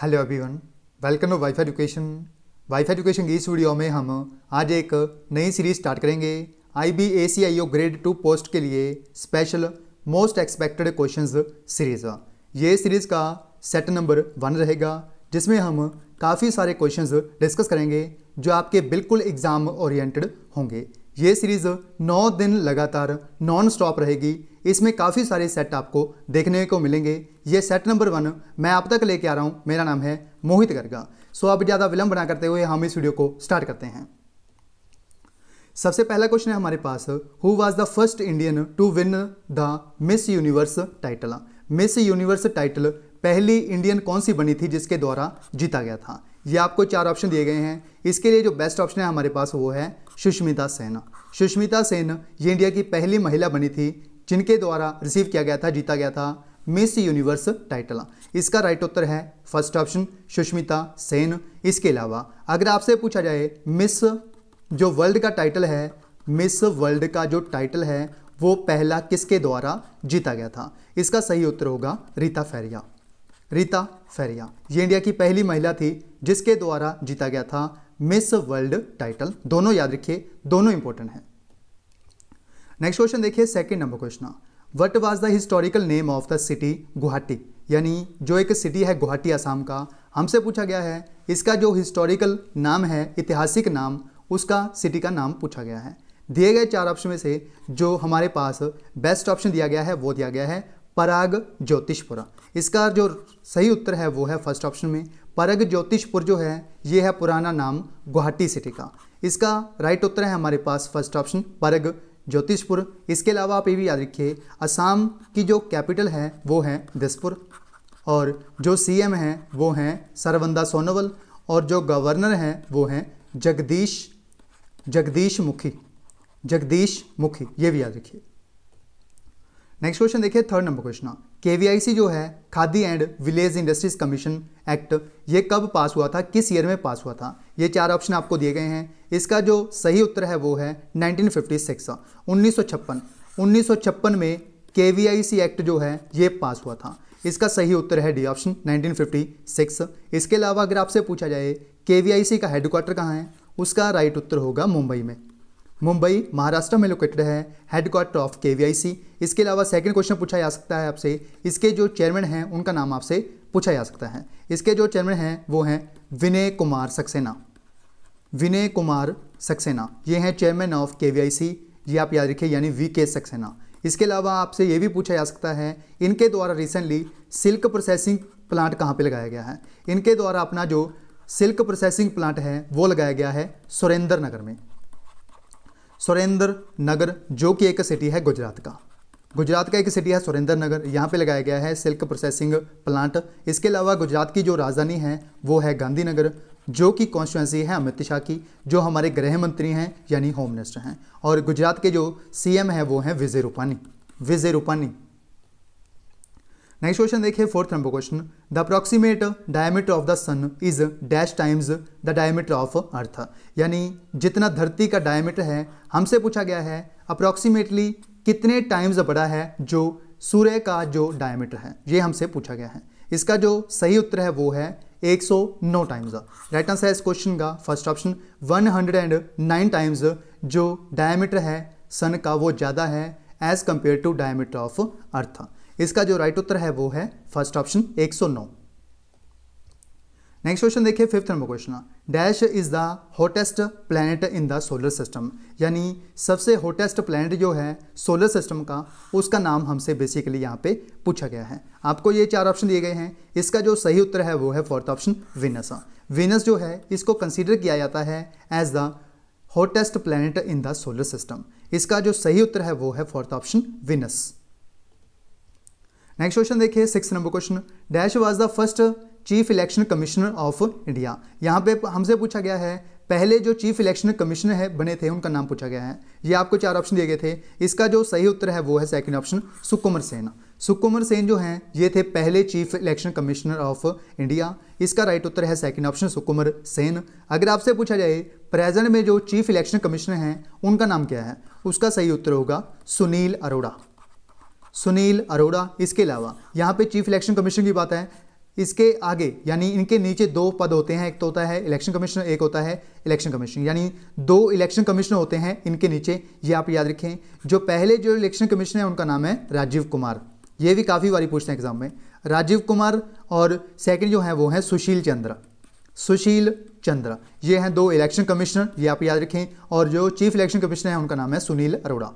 hello everyone welcome to WiFi education WiFi education की इस video में हम आज एक नई सीरीज स्टार्ट करेंगे I B A C I O grade two post के लिए special most expected question series ये सीरीज का सेट नंबर वन रहेगा जिसमें हम काफ़ी सारे क्वेश्चन डिस्कस करेंगे जो आपके बिल्कुल एग्ज़ाम ओरिएंटेड होंगे ये सीरीज़ नौ दिन लगातार नॉन स्टॉप रहेगी इसमें काफ़ी सारे सेट आपको देखने को मिलेंगे ये सेट नंबर वन मैं आप तक लेके आ रहा हूँ मेरा नाम है मोहित गर्गा सो अब ज़्यादा विलंब ना करते हुए हम इस वीडियो को स्टार्ट करते हैं सबसे पहला क्वेश्चन है हमारे पास who was the first Indian to win the Miss Universe title Miss Universe title पहली इंडियन कौन सी बनी थी जिसके द्वारा जीता गया था ये आपको चार ऑप्शन दिए गए हैं इसके लिए जो बेस्ट ऑप्शन है हमारे पास वो है सुष्मिता सेन सुष्मिता सेन ये इंडिया की पहली महिला बनी थी जिनके द्वारा रिसीव किया गया था जीता गया था मिस यूनिवर्स टाइटल इसका राइट उत्तर है फर्स्ट ऑप्शन सुष्मिता सेन इसके अलावा अगर आपसे पूछा जाए मिस जो वर्ल्ड का टाइटल है मिस वर्ल्ड का जो टाइटल है वो पहला किसके द्वारा जीता गया था इसका सही उत्तर होगा रीता फेरिया रीता फेरिया ये इंडिया की पहली महिला थी जिसके द्वारा जीता गया था मिस वर्ल्ड टाइटल दोनों याद रखिए दोनों इंपॉर्टेंट हैं नेक्स्ट क्वेश्चन देखिए second number question what was the historical name of the city Guwahati यानी जो एक सिटी है गुवाहाटी आसाम का हमसे पूछा गया है इसका जो हिस्टोरिकल नाम है ऐतिहासिक नाम उसका सिटी का नाम पूछा गया है दिए गए चार ऑप्शन में से जो हमारे पास बेस्ट ऑप्शन दिया गया है वो दिया गया है पराग ज्योतिषपुरा इसका जो सही उत्तर है वो है फर्स्ट ऑप्शन में परग ज्योतिषपुर जो है ये है पुराना नाम गुवाहाटी सिटी का इसका राइट उत्तर है हमारे पास फर्स्ट ऑप्शन परग ज्योतिषपुर इसके अलावा आप ये भी याद रखिए असम की जो कैपिटल है वो है दिसपुर और जो सीएम हैं वो हैं सरवंदा सोनोवल और जो गवर्नर हैं वो हैं जगदीश जगदीश मुखी जगदीश मुखी ये भी याद रखिए नेक्स्ट क्वेश्चन देखिए थर्ड नंबर क्वेश्चन के जो है Khadi and village industries commission act ये कब पास हुआ था किस ईयर में पास हुआ था ये चार ऑप्शन आपको दिए गए हैं इसका जो सही उत्तर है वो है 1956 1956 1956 में के एक्ट जो है ये पास हुआ था इसका सही उत्तर है डी ऑप्शन 1956 इसके अलावा अगर आपसे पूछा जाए के का हेडक्वार्टर कहाँ है उसका राइट उत्तर होगा मुंबई में मुंबई महाराष्ट्र में लोकेटेड है हेडक्वार्टर ऑफ के इसके अलावा सेकंड क्वेश्चन पूछा जा सकता है आपसे इसके जो चेयरमैन हैं उनका नाम आपसे पूछा जा सकता है इसके जो चेयरमैन हैं वो हैं विनय कुमार सक्सेना विनय कुमार सक्सेना ये हैं चेयरमैन ऑफ के ये आप याद रखिए यानी वी के सक्सेना इसके अलावा आपसे ये भी पूछा जा सकता है इनके द्वारा रिसेंटली सिल्क प्रोसेसिंग प्लांट कहाँ पे लगाया गया है इनके द्वारा अपना जो सिल्क प्रोसेसिंग प्लांट है वो लगाया गया है सुरेंद्र नगर में सुरेंद्र नगर जो कि एक सिटी है गुजरात का गुजरात का एक सिटी है सुरेंद्र नगर यहाँ पे लगाया गया है सिल्क प्रोसेसिंग प्लांट इसके अलावा गुजरात की जो राजधानी है वो है गांधीनगर जो कि कॉन्स्टिट्युएंसी है अमित शाह की जो हमारे गृह मंत्री हैं यानी होम मिनिस्टर हैं और गुजरात के जो सीएम हैं वो हैं विजय रूपानी विजय रूपानी नेक्स्ट क्वेश्चन देखिए fourth number question the approximate diameter of the sun is dash times the diameter of earth यानी जितना धरती का डायमीटर है हमसे पूछा गया है अप्रॉक्सीमेटली कितने टाइम्स बड़ा है जो सूर्य का जो डायमीटर है ये हमसे पूछा गया है इसका जो सही उत्तर है वो है 109 टाइम्स राइट आंसर है इस क्वेश्चन का फर्स्ट ऑप्शन 109 टाइम्स जो डायमीटर है सन का वो ज़्यादा है as compare to diameter of earth इसका जो राइट उत्तर है वो है फर्स्ट ऑप्शन 109 नेक्स्ट क्वेश्चन देखिए fifth number question dash is the hottest planet in the solar system यानी सबसे हॉटेस्ट प्लैनेट जो है सोलर सिस्टम का उसका नाम हमसे बेसिकली यहाँ पे पूछा गया है आपको ये चार ऑप्शन दिए गए हैं इसका जो सही उत्तर है वो है फोर्थ ऑप्शन विनस विनस जो है इसको कंसिडर किया जाता है as the hottest planet in the solar system इसका जो सही उत्तर है वो है fourth option Venus next question देखिए six number question dash was the first chief election commissioner of India यहाँ पे हमसे पूछा गया है पहले जो चीफ इलेक्शन कमिश्नर है बने थे उनका नाम पूछा गया है ये आपको चार ऑप्शन दिए गए थे इसका जो सही उत्तर है वो है सेकंड ऑप्शन सुकुमर सेन सुकुमर सेन जो हैं ये थे पहले chief election commissioner of India इसका राइट उत्तर है सेकंड ऑप्शन सुकुमर सेन अगर आपसे पूछा जाए प्रेजेंट में जो चीफ इलेक्शन कमिश्नर हैं उनका नाम क्या है उसका सही उत्तर होगा सुनील अरोड़ा सुनील अरोड़ा इसके अलावा यहाँ पे चीफ इलेक्शन कमीशन की बात है इसके आगे यानी इनके नीचे दो पद होते हैं एक तो होता है इलेक्शन कमिश्नर एक होता है इलेक्शन कमीशन यानी दो इलेक्शन कमिश्नर होते हैं इनके नीचे ये आप याद रखें जो पहले जो इलेक्शन कमिश्नर है उनका नाम है राजीव कुमार ये भी काफ़ी बारी पूछते हैं एग्जाम में राजीव कुमार और सेकेंड जो है वो है सुशील चंद्र सुशील चंद्र ये हैं दो इलेक्शन कमिश्नर ये आप याद रखें और जो चीफ इलेक्शन कमिश्नर है उनका नाम है सुनील अरोड़ा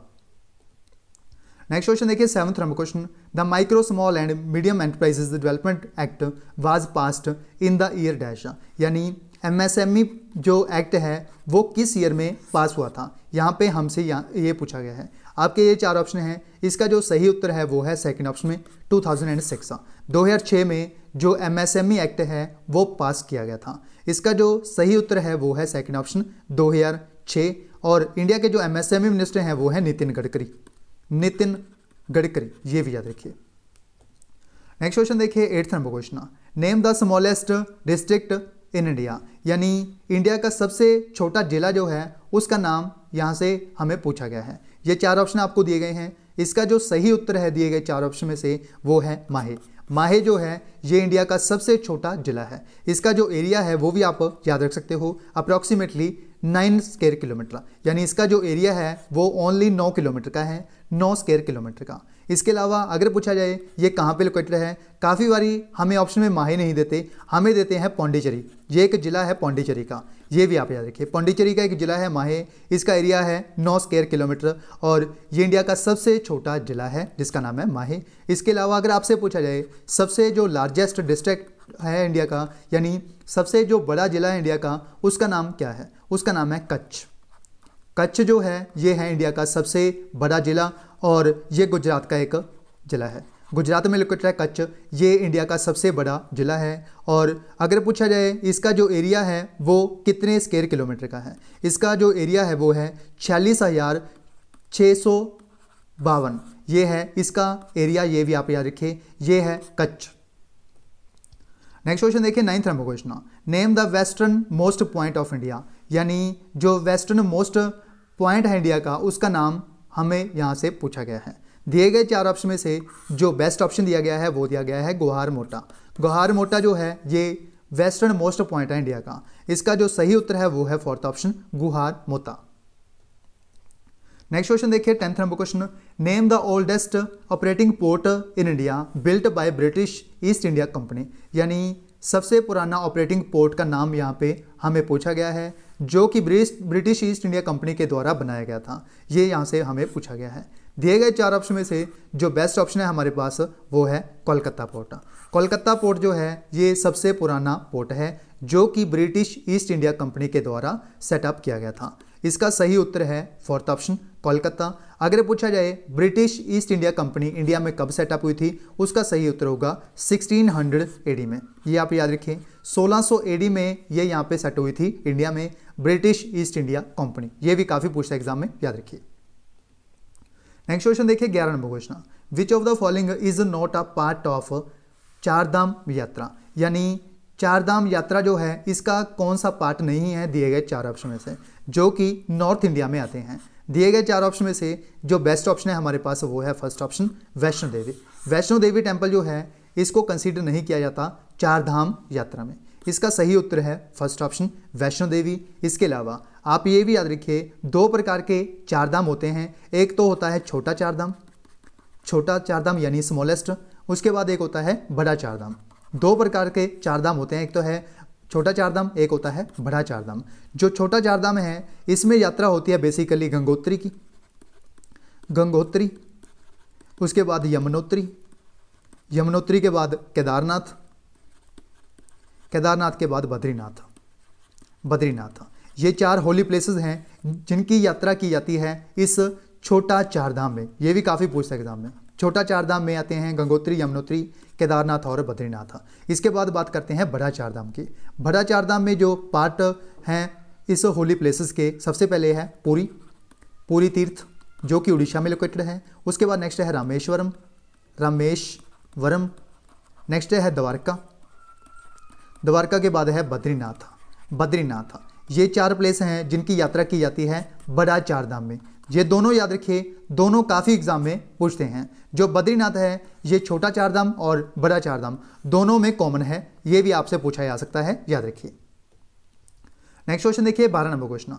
नेक्स्ट क्वेश्चन देखिए seventh number question the micro small and medium enterprises development act was passed in the year dash यानी एमएसएमई e जो एक्ट है वो किस ईयर में पास हुआ था यहाँ पे हमसे यहाँ ये पूछा गया है आपके ये चार ऑप्शन हैं इसका जो सही उत्तर है वो है सेकेंड ऑप्शन में टू थाउजेंड में जो एम एक्ट e है वो पास किया गया था इसका जो सही उत्तर है वो है सेकेंड ऑप्शन दो और इंडिया के जो एमएसएमई मिनिस्टर e हैं वो है नितिन गडकरी नितिन गडकरी ये भी याद रखिए नेक्स्ट क्वेश्चन देखिए eighth number question name the smallest district in India यानी इंडिया का सबसे छोटा जिला जो है उसका नाम यहाँ से हमें पूछा गया है ये चार ऑप्शन आपको दिए गए हैं इसका जो सही उत्तर है दिए गए चार ऑप्शन में से वो है माहे माहे जो है ये इंडिया का सबसे छोटा जिला है इसका जो एरिया है वो भी आप याद रख सकते हो अप्रॉक्सीमेटली नाइन स्केयर किलोमीटर यानी इसका जो एरिया है वो ओनली नौ किलोमीटर का है नौ स्केयर किलोमीटर का इसके अलावा अगर पूछा जाए ये कहाँ पे लोकेटेड है काफ़ी बारी हमें ऑप्शन में माही नहीं देते हमें देते हैं पौंडीचेरी ये एक ज़िला है पौंडीचेरी का ये भी आप याद रखिए पौंडीचेरी का एक ज़िला है माहे इसका एरिया है नौ स्केयर किलोमीटर और ये इंडिया का सबसे छोटा ज़िला है जिसका नाम है माहे इसके अलावा अगर आपसे पूछा जाए सबसे जो लार्जेस्ट डिस्ट्रिक्ट है इंडिया का यानी सबसे जो बड़ा ज़िला है इंडिया का उसका नाम क्या है उसका नाम है कच्छ कच्छ जो है ये है इंडिया का सबसे बड़ा ज़िला और ये गुजरात का एक ज़िला है गुजरात में लोकेटेड है कच्छ ये इंडिया का सबसे बड़ा ज़िला है और अगर पूछा जाए इसका जो एरिया है वो कितने स्केयर किलोमीटर का है इसका जो एरिया है वो है छियालीस हज़ार छः सौ बावन ये है इसका एरिया ये भी आप याद रखिए ये है कच्छ नेक्स्ट क्वेश्चन देखिए ninth number question name the western most point of India यानी जो वेस्टर्न मोस्ट पॉइंट है इंडिया का उसका नाम हमें यहाँ से पूछा गया है दिए गए चार ऑप्शन में से जो बेस्ट ऑप्शन दिया गया है वो दिया गया है गुहार मोटा गुहार मोटा जो है ये वेस्टर्न मोस्ट पॉइंट है इंडिया का इसका जो सही उत्तर है वो है fourth option Guhar Mota next question देखिए tenth number question name the oldest operating port in India built by British East India Company यानी सबसे पुराना ऑपरेटिंग पोर्ट का नाम यहाँ पे हमें पूछा गया है जो कि ब्रिटिश ईस्ट इंडिया कंपनी के द्वारा बनाया गया था ये यहाँ से हमें पूछा गया है दिए गए चार ऑप्शन में से जो बेस्ट ऑप्शन है हमारे पास वो है कोलकाता पोर्ट कोलकाता पोर्ट जो है ये सबसे पुराना पोर्ट है जो कि ब्रिटिश ईस्ट इंडिया कंपनी के द्वारा सेटअप किया गया था इसका सही उत्तर है फोर्थ ऑप्शन कोलकाता अगर पूछा जाए British East India Company India में कब सेटअप हुई थी उसका सही उत्तर होगा 1600 एडी में ये आप याद रखें 1600 एडी में ये यहाँ पे सेट हुई थी इंडिया में ब्रिटिश ईस्ट इंडिया कंपनी ये भी काफ़ी पूछता एग्जाम में याद रखिए नेक्स्ट क्वेश्चन देखिए ग्यारह नंबर question which of the following is not a part of Chardham Yatra यानी चारधाम यात्रा जो है इसका कौन सा पार्ट नहीं है दिए गए चार ऑप्शन में से जो कि नॉर्थ इंडिया में आते हैं दिए गए चार ऑप्शन में से जो बेस्ट ऑप्शन है हमारे पास वो है first option Vaishno Devi Vaishno Devi temple जो है इसको कंसीडर नहीं किया जाता चार धाम यात्रा में इसका सही उत्तर है फर्स्ट ऑप्शन वैष्णो देवी इसके अलावा आप ये भी याद रखिए दो प्रकार के चार धाम होते हैं एक तो होता है छोटा चार धाम छोटा चार धाम यानी स्मॉलेस्ट उसके बाद एक होता है बड़ा चार धाम दो प्रकार के चार धाम होते हैं एक तो है छोटा चारधाम एक होता है बड़ा चारधाम जो छोटा चारधाम है इसमें यात्रा होती है बेसिकली गंगोत्री की गंगोत्री उसके बाद यमुनोत्री यमुनोत्री के बाद केदारनाथ केदारनाथ के बाद बद्रीनाथ बद्रीनाथ ये चार होली प्लेसेस हैं जिनकी यात्रा की जाती है इस छोटा चारधाम में ये भी काफ़ी पूछता है एग्जाम में छोटा चारधाम में आते हैं गंगोत्री यमुनोत्री केदारनाथ और बद्रीनाथ इसके बाद बात करते हैं बड़ा चारधाम की बड़ा चारधाम में जो पार्ट हैं इस होली प्लेसेस के सबसे पहले है पूरी पूरी तीर्थ जो कि उड़ीसा में लोकेटेड है उसके बाद नेक्स्ट है रामेश्वरम रामेश्वरम नेक्स्ट है द्वारका द्वारका के बाद है बद्रीनाथ बद्रीनाथ ये चार प्लेस हैं जिनकी यात्रा की जाती है बड़ा चारधाम में ये दोनों याद रखिए दोनों काफ़ी एग्जाम में पूछते हैं जो बद्रीनाथ है ये छोटा चारधाम और बड़ा चारधाम दोनों में कॉमन है ये भी आपसे पूछा जा सकता है याद रखिए नेक्स्ट क्वेश्चन देखिए बारह number question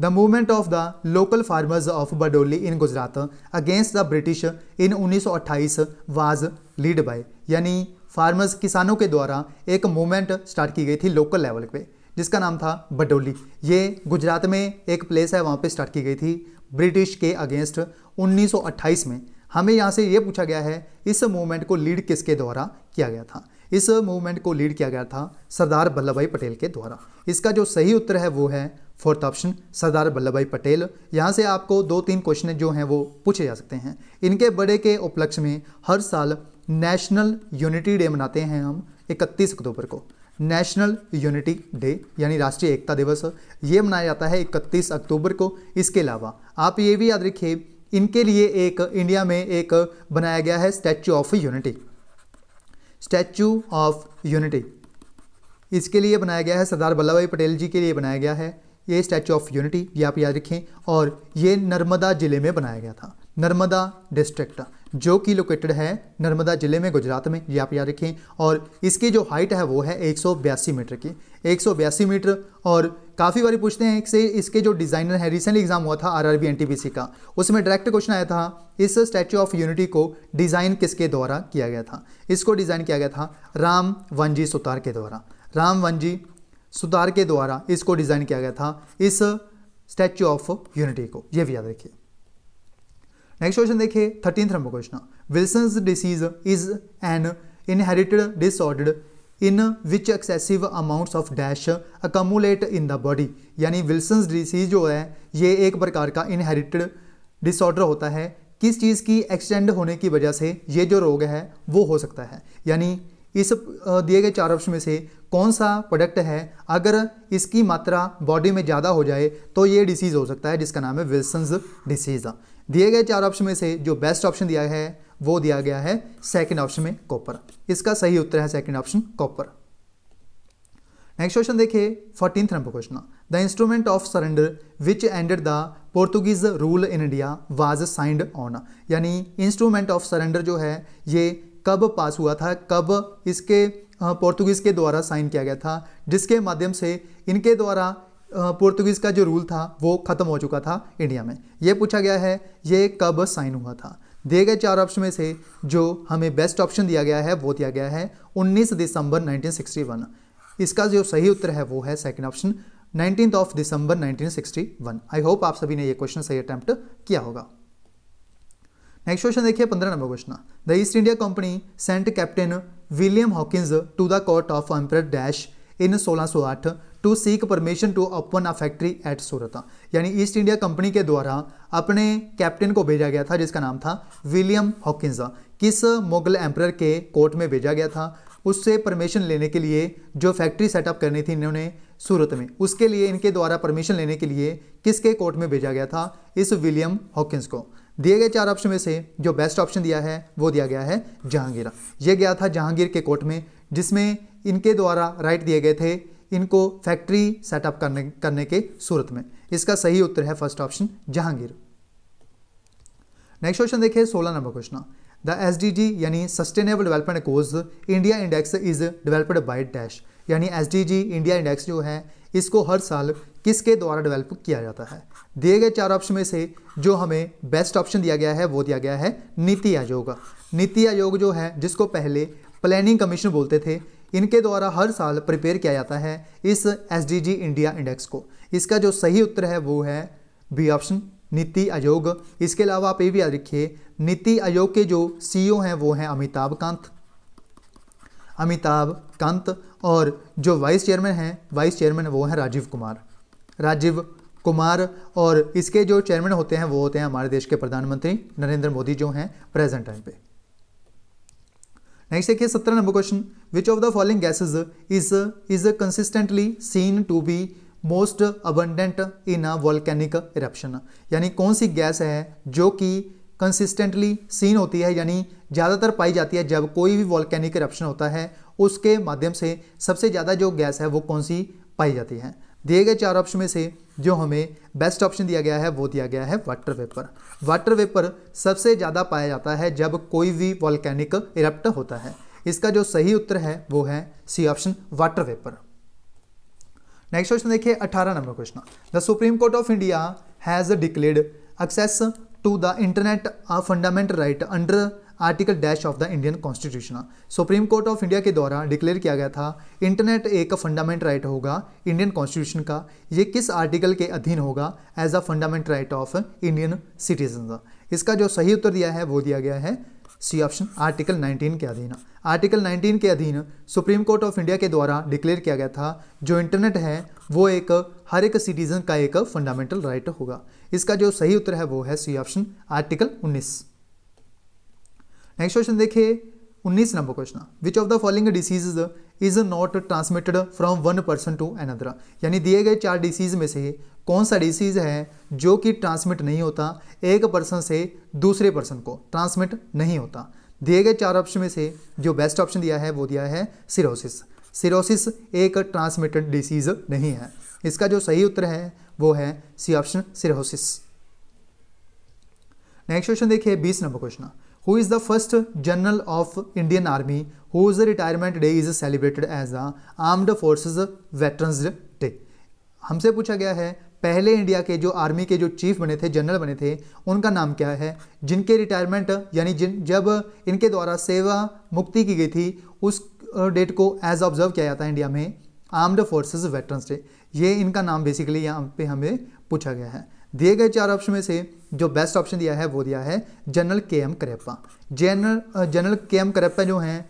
the movement of the local farmers of Bardoli in Gujarat against the British in 1928 was lead by यानी फार्मर्स किसानों के द्वारा एक मूवमेंट स्टार्ट की गई थी लोकल लेवल पे जिसका नाम था बडोली ये गुजरात में एक प्लेस है वहाँ पे स्टार्ट की गई थी ब्रिटिश के अगेंस्ट 1928 में हमें यहाँ से ये पूछा गया है इस मूवमेंट को लीड किसके द्वारा किया गया था इस मूवमेंट को लीड किया गया था सरदार वल्लभ भाई पटेल के द्वारा इसका जो सही उत्तर है वो है फोर्थ ऑप्शन सरदार वल्लभ भाई पटेल यहाँ से आपको दो तीन क्वेश्चन जो हैं वो पूछे जा सकते हैं इनके बड़े के उपलक्ष्य में हर साल नेशनल यूनिटी डे मनाते हैं हम इकतीस अक्टूबर को नेशनल यूनिटी डे यानी राष्ट्रीय एकता दिवस ये मनाया जाता है 31 अक्टूबर को इसके अलावा आप ये भी याद रखिए इनके लिए एक इंडिया में एक बनाया गया है Statue of Unity Statue of Unity इसके लिए बनाया गया है सरदार वल्लभ भाई पटेल जी के लिए बनाया गया है ये स्टैचू ऑफ यूनिटी ये आप याद रखें और ये नर्मदा ज़िले में बनाया गया था नर्मदा डिस्ट्रिक्ट जो कि लोकेटेड है नर्मदा जिले में गुजरात में ये आप याद रखें और इसकी जो हाइट है वो है एक मीटर की एक मीटर और काफ़ी बार पूछते हैं से इसके जो डिज़ाइनर हैं रिसेंटली एग्जाम हुआ था आर आर का उसमें डायरेक्ट क्वेश्चन आया था इस स्टैचू ऑफ यूनिटी को डिज़ाइन किसके द्वारा किया गया था इसको डिज़ाइन किया गया था राम वंजी सुतार के द्वारा राम वंजी सुतार के द्वारा इसको डिज़ाइन किया गया था इस स्टैचू ऑफ यूनिटी को ये भी याद रखिए नेक्स्ट क्वेश्चन देखिए thirteen number question Wilson's disease is an inherited disorder in which excessive amounts of dash accumulate in the body यानी विल्सन्स डिसीज जो है ये एक प्रकार का इनहेरिटेड डिसऑर्डर होता है किस चीज़ की एक्सटेंड होने की वजह से ये जो रोग है वो हो सकता है यानी इस दिए गए चार ऑप्शन में से कौन सा प्रोडक्ट है अगर इसकी मात्रा बॉडी में ज़्यादा हो जाए तो ये डिसीज़ हो सकता है जिसका नाम है विल्सन्स डिसीज़ दिए गए चार ऑप्शन में से जो बेस्ट ऑप्शन दिया है वो दिया गया है सेकेंड ऑप्शन में कॉपर इसका सही उत्तर है second option copper next question देखिए fourteen number question the instrument of surrender which ended the Portuguese rule in India was signed on यानी इंस्ट्रूमेंट ऑफ सरेंडर जो है ये कब पास हुआ था कब इसके पोर्तुगीज़ के द्वारा साइन किया गया था जिसके माध्यम से इनके द्वारा पोर्तुगीज़ का जो रूल था वो ख़त्म हो चुका था इंडिया में ये पूछा गया है ये कब साइन हुआ था दिए गए चार ऑप्शन में से जो हमें बेस्ट ऑप्शन दिया गया है वो दिया गया है 19 दिसंबर 1961 इसका जो सही उत्तर है वो है second option nineteen of December 1961 I hope आप सभी ने ये क्वेश्चन सही अटैम्प्ट किया होगा नेक्स्ट क्वेश्चन देखिए पंद्रह number question the East India Company sent Captain William to the court of emperor dash in सोलह सौ आठ to seek permission to open a factory at Surat यानी ईस्ट इंडिया कंपनी के द्वारा अपने कैप्टन को भेजा गया था जिसका नाम था विलियम हॉकिंस किस मुगल एम्प्रर के कोर्ट में भेजा गया था उससे परमिशन लेने के लिए जो फैक्ट्री सेटअप करनी थी इन्होंने सूरत में उसके लिए इनके द्वारा परमिशन लेने के लिए किसके कोर्ट में भेजा गया था इस विलियम हॉकिंस को दिए गए चार ऑप्शन में से जो बेस्ट ऑप्शन दिया है वो दिया गया है जहांगीर ये गया था जहांगीर के कोर्ट में जिसमें इनके द्वारा राइट दिए गए थे इनको फैक्ट्री सेटअप करने करने के सूरत में इसका सही उत्तर है first option Jahangir next question देखिए सोलह नंबर क्वेश्चन द एस यानी sustainable development course India index is developed by dash यानी एस इंडिया इंडेक्स जो है इसको हर साल किसके द्वारा डेवलप किया जाता है दिए गए चार ऑप्शन में से जो हमें बेस्ट ऑप्शन दिया गया है वो दिया गया है नीति आयोग नीति आयोग जो है जिसको पहले प्लानिंग कमीशन बोलते थे इनके द्वारा हर साल प्रिपेयर किया जाता है इस एस इंडिया इंडेक्स को इसका जो सही उत्तर है वो है बी ऑप्शन नीति आयोग इसके अलावा आप ये भी याद रखिए नीति आयोग के जो सीईओ e हैं वो हैं अमिताभ कांत अमिताभ कांत और जो वाइस चेयरमैन हैं वाइस चेयरमैन वो हैं राजीव कुमार राजीव कुमार और इसके जो चेयरमैन होते हैं वो होते हैं हमारे देश के प्रधानमंत्री नरेंद्र मोदी जो हैं प्रेजेंट टाइम पे नेक्स्ट देखिए सत्रह number question which of the following gases is is consistently seen to be most abundant in a volcanic eruption यानी कौन सी गैस है जो कि कंसिस्टेंटली सीन होती है यानी ज़्यादातर पाई जाती है जब कोई भी वॉल्केनिक इरप्शन होता है उसके माध्यम से सबसे ज़्यादा जो गैस है वो कौन सी पाई जाती है दिए गए चार ऑप्शन में से जो हमें बेस्ट ऑप्शन दिया गया है वो दिया गया है वाटर वेपर वाटर वेपर सबसे ज़्यादा पाया जाता है जब कोई भी वॉलकैनिक इरप्ट होता है इसका जो सही उत्तर है वो है C option water vapour next question देखिए 18 number question the Supreme Court of India has declared access to the internet a fundamental right under article dash of the Indian constitution Supreme Court of India के द्वारा declare किया गया था internet एक fundamental right होगा Indian constitution का ये किस आर्टिकल के अधीन होगा as a fundamental right of Indian citizen इसका जो सही उत्तर दिया है वो दिया गया है सी ऑप्शन आर्टिकल 19 के अधीन आर्टिकल 19 के अधीन सुप्रीम कोर्ट ऑफ इंडिया के द्वारा डिक्लेयर किया गया था जो इंटरनेट है वो एक हर एक सिटीजन का एक फंडामेंटल राइट होगा इसका जो सही उत्तर है वो है C option article 19 next question देखिए 19 number question which of the following disease is not transmitted from one person to another यानी दिए गए चार डिसीज़ में से कौन सा डिसीज़ है जो कि ट्रांसमिट नहीं होता एक पर्सन से दूसरे पर्सन को ट्रांसमिट नहीं होता दिए गए चार ऑप्शन में से जो बेस्ट ऑप्शन दिया है वो दिया है सिरोसिस सिरोसिस एक ट्रांसमिटेड डिसीज़ नहीं है इसका जो सही उत्तर है वो है C option cirrhosis next question देखिए बीस number question who is the first general of Indian army whose retirement day is celebrated as the armed forces veterans day हमसे पूछा गया है पहले इंडिया के जो आर्मी के जो चीफ बने थे जनरल बने थे उनका नाम क्या है जिनके रिटायरमेंट यानी जिन जब इनके द्वारा सेवा मुक्ति की गई थी उस डेट को एज ऑब्जर्व किया जाता है इंडिया में आर्म्ड फोर्सेस वेटरन्स डे ये इनका नाम बेसिकली यहाँ पे हमें पूछा गया है दिए गए चार ऑप्शन में से जो बेस्ट ऑप्शन दिया है वो दिया है general K M Cariappa general general K M Cariappa जो हैं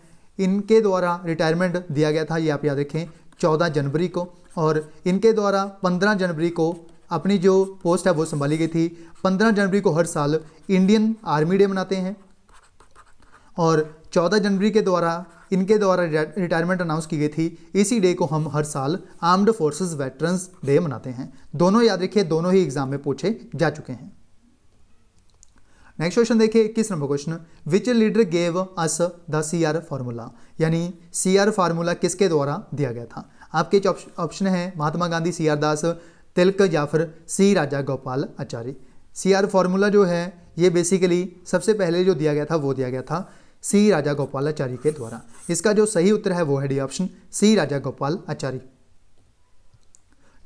इनके द्वारा रिटायरमेंट दिया गया था ये आप याद रखें चौदह जनवरी को और इनके द्वारा पंद्रह जनवरी को अपनी जो पोस्ट है वो संभाली गई थी पंद्रह जनवरी को हर साल इंडियन आर्मी डे मनाते हैं और चौदह जनवरी के द्वारा इनके द्वारा रिटायरमेंट अनाउंस की गई थी इसी डे को हम हर साल आर्म्ड फोर्सेस वेटरन्स डे मनाते हैं दोनों याद रखिए दोनों ही एग्जाम में पूछे जा चुके हैं नेक्स्ट क्वेश्चन देखिए इक्कीस number question which leader gave us the C R formula यानी सी आर फार्मूला किसके द्वारा दिया गया था आपके ऑप्शन है Mahatma Gandhi C R Das Tilak Jafar C Rajagopalachari C R formula जो है ये बेसिकली सबसे पहले जो दिया गया था वो दिया गया था सी राजा गोपाल आचार्य के द्वारा इसका जो सही उत्तर है वो है D option C Rajagopalachari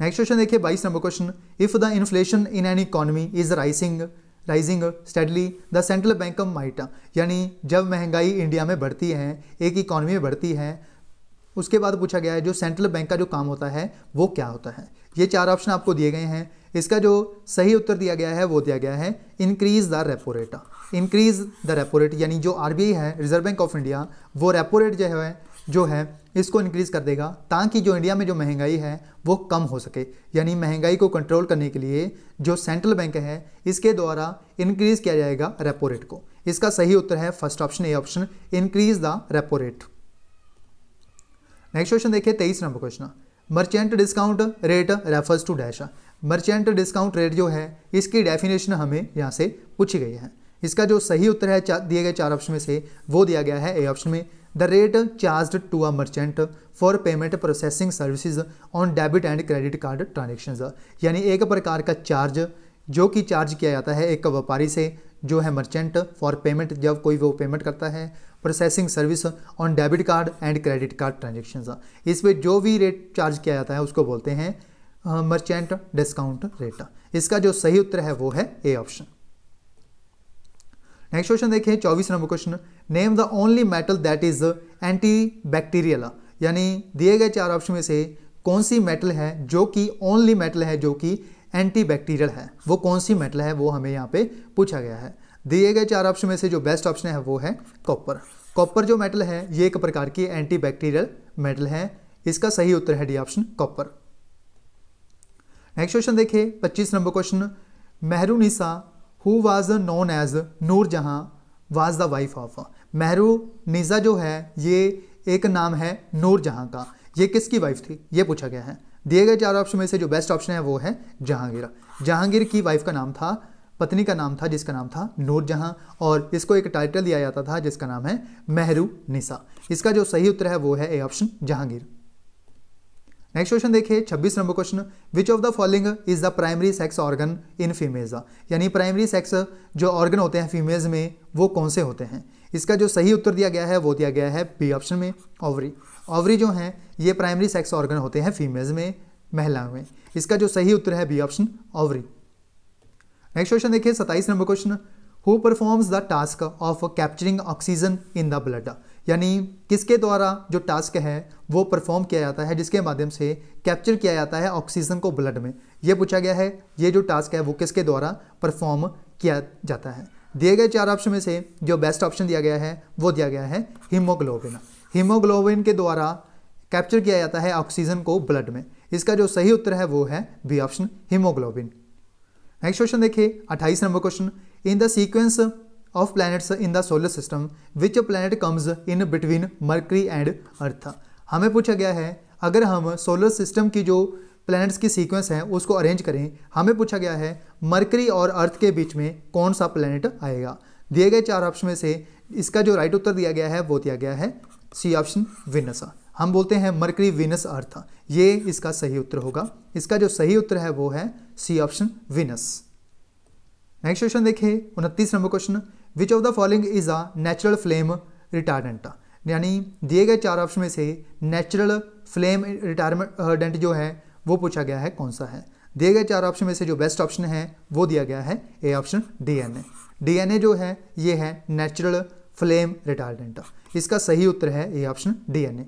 next question देखिए बाईस number question if the inflation in an economy is rising rising steadily the central bank of माइटा यानी जब महंगाई इंडिया में बढ़ती है एक इकॉनमी में बढ़ती है उसके बाद पूछा गया है जो सेंट्रल बैंक का जो काम होता है वो क्या होता है ये चार ऑप्शन आपको दिए गए हैं इसका जो सही उत्तर दिया गया है वो दिया गया है increase the repo rate increase the repo rate यानी जो आर है रिजर्व बैंक ऑफ इंडिया वो रेपो रेट जो है जो है इसको इंक्रीज़ कर देगा ताकि जो इंडिया में जो महंगाई है वो कम हो सके यानी महंगाई को कंट्रोल करने के लिए जो सेंट्रल बैंक है इसके द्वारा इंक्रीज़ किया जाएगा रेपो रेट को इसका सही उत्तर है first option A option increase the repo rate next question देखिए तेईस number question merchant discount rate refers to dash merchant discount rate जो है इसकी डेफिनेशन हमें यहाँ से पूछी गई है इसका जो सही उत्तर है दिए गए चार ऑप्शन में से वो दिया गया है ए ऑप्शन में the rate charge to a merchant for payment processing services on debit and credit card transaction यानी एक प्रकार का चार्ज जो कि चार्ज किया जाता है एक व्यापारी से जो है मर्चेंट फॉर पेमेंट जब कोई वो पेमेंट करता है processing service on debit card and credit card transaction इस पर जो भी रेट चार्ज किया जाता है उसको बोलते हैं मर्चेंट डिस्काउंट रेट इसका जो सही उत्तर है वो है ए ऑप्शन नेक्स्ट क्वेश्चन देखिए चौबीस number question name the only metal that is antibacterial यानी दिए गए चार ऑप्शन में से कौन सी मेटल है जो कि ओनली मेटल है जो कि एंटी बैक्टीरियल है वो कौन सी मेटल है वो हमें यहाँ पे पूछा गया है दिए गए चार ऑप्शन में से जो बेस्ट ऑप्शन है वो है कॉपर कॉपर जो मेटल है ये एक प्रकार की एंटी बैक्टीरियल मेटल है इसका सही उत्तर है D option copper next question देखिए 25 number question Mehrunnisa who was known as Noor Jahan was the wife of Mehrunnisa जो है ये एक नाम है नूर जहाँ का ये किसकी वाइफ थी ये पूछा गया है दिए गए चार ऑप्शन में से जो बेस्ट ऑप्शन है वो है जहांगीर जहांगीर की वाइफ का नाम था पत्नी का नाम था जिसका नाम था नूर जहां और इसको एक टाइटल दिया जाता था जिसका नाम है मेहरू निसा इसका जो सही उत्तर है वो है A option Jahangir next question देखिए 26 number question which of the following is the primary sex organ in females यानी प्राइमरी सेक्स जो ऑर्गन होते हैं फीमेल्स में वो कौन से होते हैं इसका जो सही उत्तर दिया गया है वो दिया गया है बी ऑप्शन में ओवरी ओवरी जो है ये प्राइमरी सेक्स ऑर्गन होते हैं फीमेल्स में महिलाओं में इसका जो सही उत्तर है B option ovary next question देखिए सत्ताईस number question who performs the task of capturing oxygen in the blood यानी किसके द्वारा जो टास्क है वो परफॉर्म किया जाता है जिसके माध्यम से कैप्चर किया जाता है ऑक्सीजन को ब्लड में ये पूछा गया है ये जो टास्क है वो किसके द्वारा परफॉर्म किया जाता है दिए गए चार ऑप्शन में से जो बेस्ट ऑप्शन दिया गया है वो दिया गया है हीमोग्लोबिन हीमोग्लोबिन के द्वारा कैप्चर किया जाता है ऑक्सीजन को ब्लड में इसका जो सही उत्तर है वो है B option haemoglobin next question देखिए 28 number question in the sequence of planets in the solar system which planet comes in between Mercury and Earth हमें पूछा गया है अगर हम सोलर सिस्टम की जो प्लैनेट्स की सीक्वेंस है उसको अरेंज करें हमें पूछा गया है मर्करी और अर्थ के बीच में कौन सा प्लैनेट आएगा दिए गए चार ऑप्शन में से इसका जो राइट उत्तर दिया गया है वो दिया गया है सी ऑप्शन विनस हम बोलते हैं मर्करी विनस अर्थ ये इसका सही उत्तर होगा इसका जो सही उत्तर है वो है C option Venus next question देखिए उनतीस number question which of the following is a natural flame retirement यानी दिए गए चार ऑप्शन में से नेचुरल फ्लेम रिटायरमेंट जो है वो पूछा गया है कौन सा है दिए गए चार ऑप्शन में से जो बेस्ट ऑप्शन है वो दिया गया है ए ऑप्शन डीएनए डीएनए जो है ये है नेचुरल फ्लेम रिटार्डेंट इसका सही उत्तर है A option DNA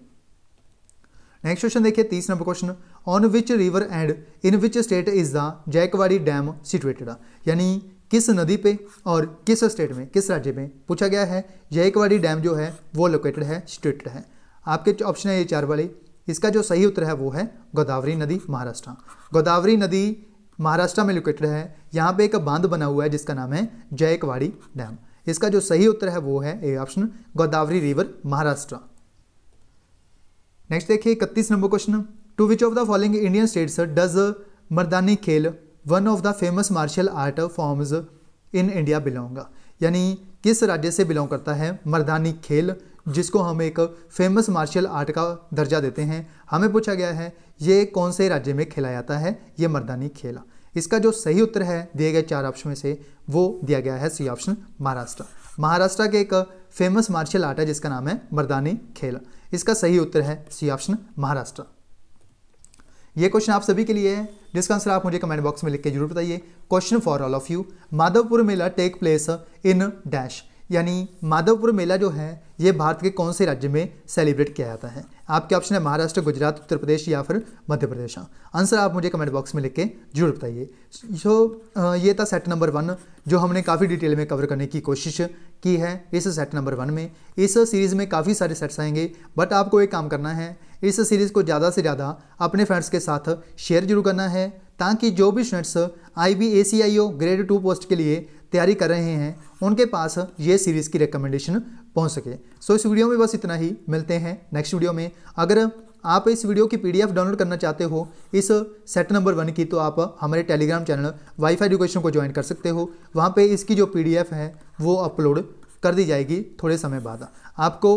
next question देखिए तीस number question on which river and in which state is the Jayakwadi dam situated यानी किस नदी पे और किस स्टेट में किस राज्य में पूछा गया है जयकवाड़ी डैम जो है वो लोकेटेड है स्टेटेड है आपके ऑप्शन है ये चार वाले इसका जो सही उत्तर है वो है गोदावरी नदी महाराष्ट्र गोदावरी नदी महाराष्ट्र में लोकेटेड है यहाँ पे एक बांध बना हुआ है जिसका नाम है जयकवाड़ी डैम इसका जो सही उत्तर है वो है A option Godavari river Maharashtra next देखिए इकतीस number question to which of the following Indian states does Mardani Khel one of the famous martial art forms in India belong यानी किस राज्य से बिलोंग करता है मर्दानी खेल जिसको हम एक फेमस मार्शल आर्ट का दर्जा देते हैं हमें पूछा गया है ये कौन से राज्य में खेला जाता है ये मर्दानी खेला इसका जो सही उत्तर है दिए गए चार ऑप्शन में से वो दिया गया है सी ऑप्शन महाराष्ट्र महाराष्ट्र के एक फेमस मार्शल आर्ट है जिसका नाम है मर्दानी खेल इसका सही उत्तर है सी ऑप्शन महाराष्ट्र ये क्वेश्चन आप सभी के लिए है जिसका आंसर आप मुझे कमेंट बॉक्स में लिख के जरूर बताइए question for all of you Madhavpur Mela take place in dash यानी माधवपुर मेला जो है ये भारत के कौन से राज्य में सेलिब्रेट किया जाता है आपके ऑप्शन है महाराष्ट्र गुजरात उत्तर प्रदेश या फिर मध्य प्रदेश आंसर हाँ, आप मुझे कमेंट बॉक्स में लिख के जरूर बताइए सो ये था सेट नंबर वन जो हमने काफ़ी डिटेल में कवर करने की कोशिश की है इस सेट नंबर वन में इस सीरीज़ में काफ़ी सारे सेट्स आएंगे बट आपको एक काम करना है इस सीरीज़ को ज़्यादा से ज़्यादा अपने फ्रेंड्स के साथ शेयर जरूर करना है ताकि जो भी students I B A C I O grade two post के लिए तैयारी कर रहे हैं उनके पास ये सीरीज़ की रिकमेंडेशन पहुँच सके सो so, इस वीडियो में बस इतना ही मिलते हैं नेक्स्ट वीडियो में अगर आप इस वीडियो की पीडीएफ डाउनलोड करना चाहते हो इस सेट नंबर वन की तो आप हमारे टेलीग्राम चैनल वाईफाई एजुकेशन को ज्वाइन कर सकते हो वहाँ पे इसकी जो पीडीएफ है वो अपलोड कर दी जाएगी थोड़े समय बाद आपको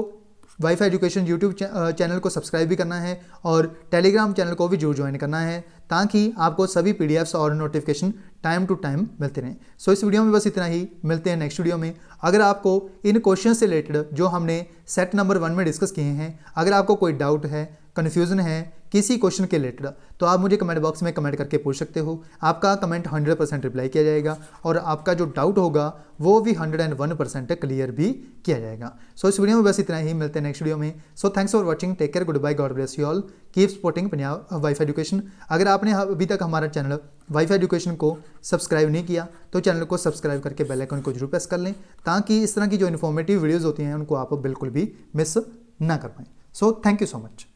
वाईफाई एजुकेशन यूट्यूब चैनल को सब्सक्राइब भी करना है और टेलीग्राम चैनल को भी जरूर ज्वाइन करना है ताकि आपको सभी पी और नोटिफिकेशन टाइम टू टाइम मिलते रहें सो so, इस वीडियो में बस इतना ही मिलते हैं नेक्स्ट वीडियो में अगर आपको इन क्वेश्चन से रिलेटेड जो हमने सेट नंबर वन में डिस्कस किए हैं अगर आपको कोई डाउट है कन्फ्यूज़न है किसी क्वेश्चन के रिलेटेड तो आप मुझे कमेंट बॉक्स में कमेंट करके पूछ सकते हो आपका कमेंट 100 परसेंट रिप्लाई किया जाएगा और आपका जो डाउट होगा वो भी 101 परसेंट क्लियर भी किया जाएगा सो so, इस वीडियो में बस इतना ही मिलते हैं नेक्स्ट वीडियो में so thanks for watching take care good bye God bless you all keep supporting Punjab WiFi education अगर आपने अभी तक हमारा चैनल वाइफ एजुकेशन को सब्सक्राइब नहीं किया तो चैनल को सब्सक्राइब करके बेलाइकन को जरूर प्रेस कर लें ताकि इस तरह की जो इन्फॉर्मेटिव वीडियोज़ होती हैं उनको आप बिल्कुल भी मिस ना कर पाएँ so thank you so much